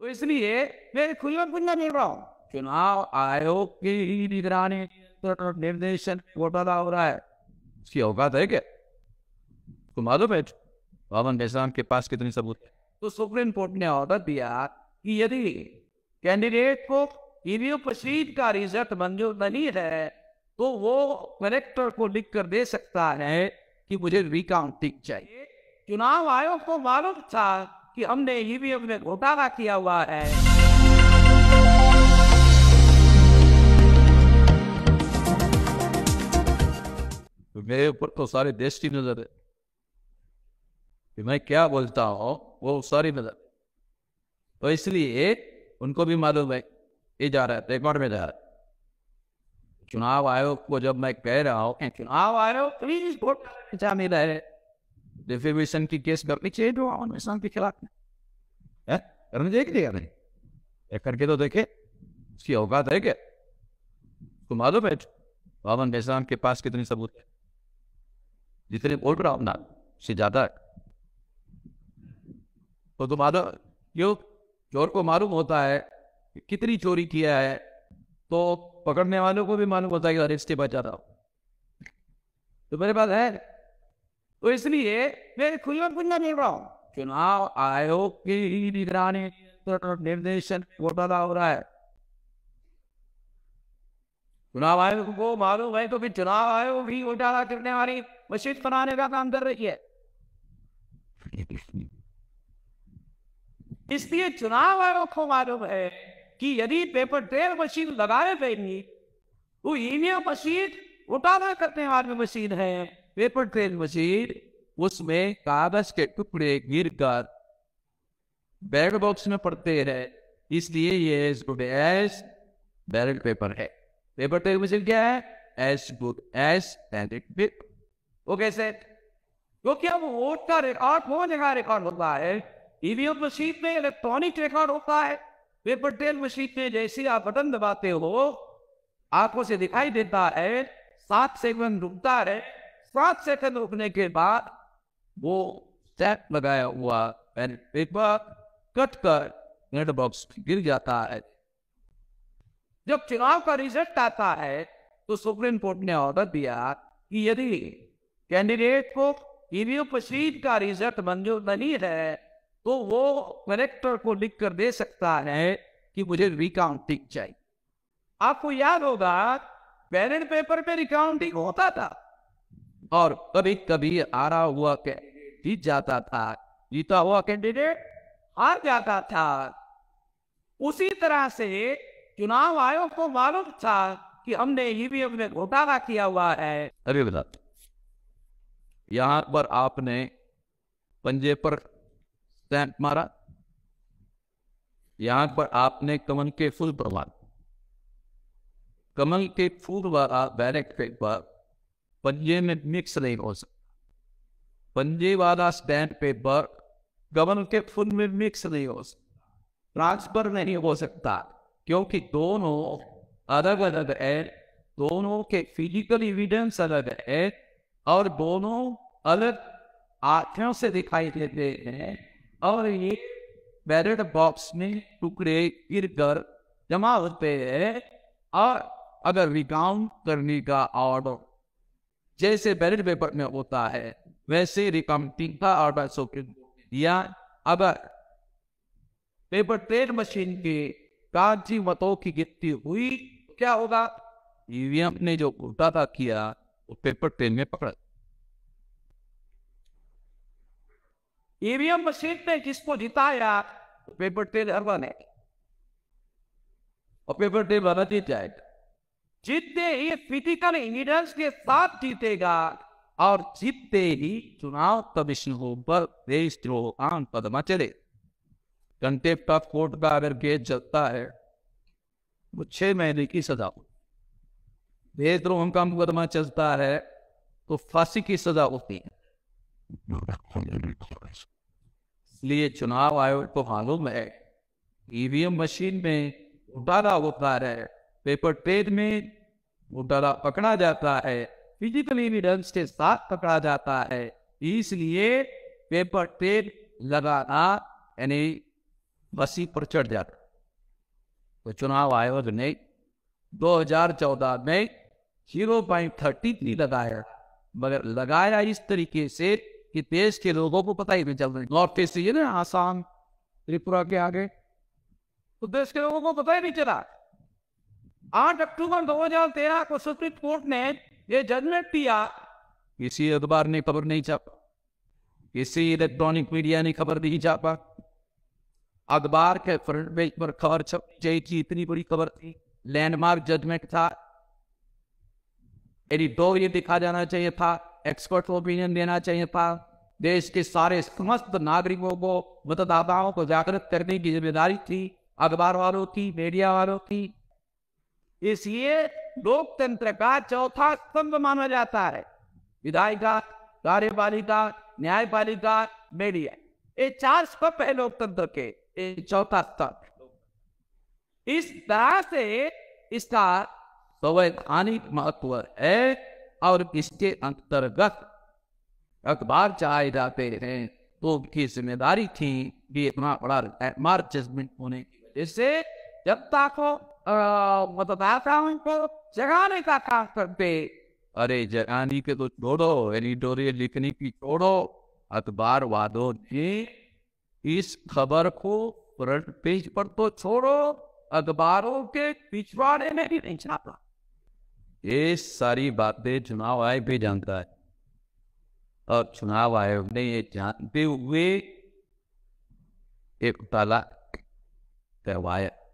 तो इसलिए मैं खुला खुला बोल रहा हूँ चुनाव आयोग की निगरानी निर्देशन घोटाला हो रहा है उसकी औकात है क्या तो मालूम है बाबन बेसाम के पास कितने सबूत है तो सुप्रीम कोर्ट ने ऑर्डर दिया कि यदि कैंडिडेट को ईवीओ पशीद का रिजल्ट मंजूर नहीं है तो वो कलेक्टर को लिख कर दे सकता है कि मुझे रिकाउंटिंग चाहिए चुनाव आयोग को मालूम था कि हमने ये भी अपने घोटाला किया हुआ है तो मेरे ऊपर तो सारे देश की नजर है कि मैं क्या बोलता हूं वो सारी नजर तो इसलिए उनको भी मालूम है ये जा रहा है रिकॉर्ड में जा रहा है चुनाव आयोग को जब मैं कह रहा हूं चुनाव आयोग प्लीज वोट शामिल है डिफेमेशन की केस करनी चाहिए जो अमन मिश्राम के खिलाफ है करनी चाहिए कि नहीं करनी एक करके तो देखे उसकी औकात है क्या उसको मालूम है अमन मिश्राम के पास कितने सबूत है जितने बोल रहा हूँ ना उससे ज्यादा तो तुम मालूम क्यों चोर को मालूम होता है कि कितनी चोरी किया है तो पकड़ने वालों को भी मालूम होता है कि अरे इससे बचा रहा हूँ तो मेरे पास है तो इसलिए मैं खुले में खुला बोल रहा हूं चुनाव आयोग की निगरानी निर्देशन घोटाला हो रहा है चुनाव आयोग को मालूम है तो फिर चुनाव आयोग भी घोटाला करने वाली मशीन बनाने का काम कर रही है इसलिए चुनाव आयोग को मालूम है कि यदि पेपर ट्रेल मशीन लगाए गई तो ईवीएम मशीन घोटाला करने वाली मशीन है पेपर ट्रेन मशीन उसमें कागज के टुकड़े गिर कर बैग बॉक्स में पड़ते हैं इसलिए ये as good as ballot paper है पेपर ट्रेन मशीन क्या है as good as ballot paper okay sir क्योंकि अब वोट का रिकॉर्ड वो जगह रिकॉर्ड होता है ईवीएम मशीन में इलेक्ट्रॉनिक रिकॉर्ड होता है पेपर ट्रेन मशीन में जैसे आप बटन दबाते हो आंखों से दिखाई देता है सात सेकंड रुकता है सात सेकंड रुकने के बाद वो स्टैप लगाया हुआ पेन पेपर कट कर नेट बॉक्स में गिर जाता है जब चुनाव का रिजल्ट आता है तो सुप्रीम कोर्ट ने ऑर्डर दिया कि यदि कैंडिडेट को ईवीएम मशीन का रिजल्ट मंजूर नहीं है तो वो कलेक्टर को लिख कर दे सकता है कि मुझे रिकाउंटिंग चाहिए आपको याद होगा बैलेट पेपर पे रिकाउंटिंग होता था और कभी कभी हारा हुआ कैंडिडेट जीत जाता था जीता हुआ कैंडिडेट हार जाता था उसी तरह से चुनाव आयोग को मालूम था कि हमने ईवीएम में घोटाला किया हुआ है अरे बता यहां पर आपने पंजे पर स्टैंप मारा यहां पर आपने कमल के फूल पर मारा कमल के फूल वाला बैलेट पेपर पंजे में मिक्स नहीं हो सकता पंजे वाला स्टैंड पेपर गवन के फुल में मिक्स नहीं हो सकता ट्रांसफर नहीं हो सकता क्योंकि दोनों अलग अलग है दोनों के फिजिकल एविडेंस अलग है और दोनों अलग आंखों से दिखाई देते हैं और ये बैलेट बॉक्स में टुकड़े गिर कर जमा होते हैं और अगर रिकाउंट करने का ऑर्डर जैसे बैलेट पेपर में होता है वैसे रिकाउंटिंग का ऑर्डर सोपिंग दिया अब पेपर ट्रेड मशीन के कागजी मतों की गिनती हुई तो क्या होगा ईवीएम ने जो था किया वो पेपर ट्रेन में पकड़ा ईवीएम मशीन ने जिसको जिताया पेपर ट्रेन अरबा ने और पेपर ट्रेन वाला जीत जाएगा जीतते ही फिजिकल एविडेंस के साथ जीतेगा और जीतते ही चुनाव कमीशन पर देशद्रोह आम पदमा चले घंटे ऑफ कोर्ट का अगर केस चलता है वो छह महीने की सजा हो देशद्रोह का मुकदमा चलता है तो फांसी की सजा होती है इसलिए चुनाव आयोग को मालूम है ईवीएम मशीन में घोटाला होता है पेपर ट्रेड में मुबतला पकड़ा जाता है फिजिकल एविडेंस के साथ पकड़ा जाता है इसलिए पेपर टेप लगाना यानी बसी पर चढ़ जाता तो चुनाव आयोग ने 2014 में जीरो पॉइंट थर्टी थ्री लगाया मगर लगाया इस तरीके से कि देश के लोगों को पता ही नहीं चल रहा नॉर्थ ईस्ट ये ना आसाम त्रिपुरा के आगे तो देश के लोगों को पता ही नहीं चला आठ अक्टूबर 2013 को सुप्रीम कोर्ट ने यह जजमेंट दिया किसी अखबार ने खबर नहीं छापा किसी इलेक्ट्रॉनिक मीडिया ने खबर नहीं छापा अखबार के फ्रंट पेज पर खबर छपनी चाहिए थी इतनी बड़ी खबर थी लैंडमार्क जजमेंट था एडिटोरियल दिखा जाना चाहिए था एक्सपर्ट ओपिनियन देना चाहिए था देश के सारे समस्त नागरिकों को मतदाताओं को जागृत करने की जिम्मेदारी थी अखबार वालों की मीडिया वालों की इसलिए लोकतंत्र का चौथा स्तंभ माना जाता है विधायिका कार्यपालिका न्यायपालिका मीडिया ये चार स्तंभ है लोकतंत्र के चौथा स्तंभ इस तरह से इसका संवैधानिक महत्व है और इसके अंतर्गत अखबार चाहे जाते हैं तो उनकी जिम्मेदारी थी कि इतना बड़ा मार्च जजमेंट होने की वजह से जनता को वो बैकग्राउंड तो को जगाने का काम करते अरे जगाने के तो छोड़ो एडिटोरियल लिखने की छोड़ो अखबार वादों ने इस खबर को फ्रंट पेज पर तो छोड़ो अखबारों के पिछवाड़े में भी नहीं छापा ये सारी बातें चुनाव आयोग भी जानता है और चुनाव आयोग ने ये जानते हुए एक ताला करवाया